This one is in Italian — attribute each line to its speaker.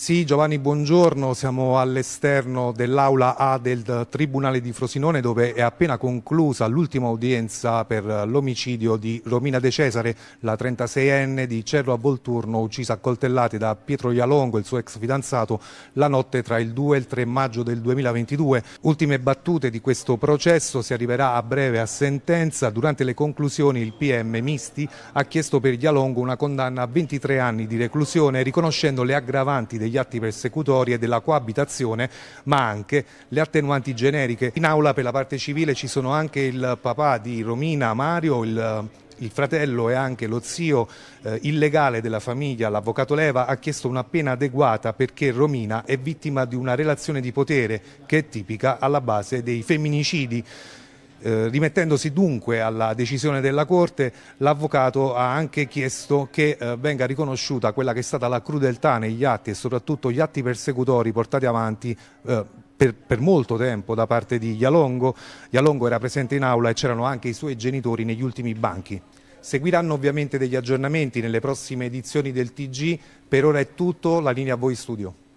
Speaker 1: Sì, Giovanni, buongiorno. Siamo all'esterno dell'aula A del Tribunale di Frosinone dove è appena conclusa l'ultima udienza per l'omicidio di Romina De Cesare, la 36enne di Cerro a Volturno, uccisa a coltellate da Pietro Ialongo, il suo ex fidanzato, la notte tra il 2 e il 3 maggio del 2022. Ultime battute di questo processo, si arriverà a breve a sentenza. Durante le conclusioni il PM Misti ha chiesto per Ialongo una condanna a 23 anni di reclusione, riconoscendo le aggravanti degli degli atti persecutori e della coabitazione, ma anche le attenuanti generiche. In aula per la parte civile ci sono anche il papà di Romina, Mario, il il fratello e anche lo zio eh, illegale della famiglia, l'avvocato Leva, ha chiesto una pena adeguata perché Romina è vittima di una relazione di potere che è tipica alla base dei femminicidi. Eh, rimettendosi dunque alla decisione della Corte, l'avvocato ha anche chiesto che eh, venga riconosciuta quella che è stata la crudeltà negli atti e soprattutto gli atti persecutori portati avanti eh, per, per, molto tempo da parte di Ialongo. Ialongo era presente in aula e c'erano anche i suoi genitori negli ultimi banchi. Seguiranno ovviamente degli aggiornamenti nelle prossime edizioni del TG. Per ora è tutto, la linea a voi studio.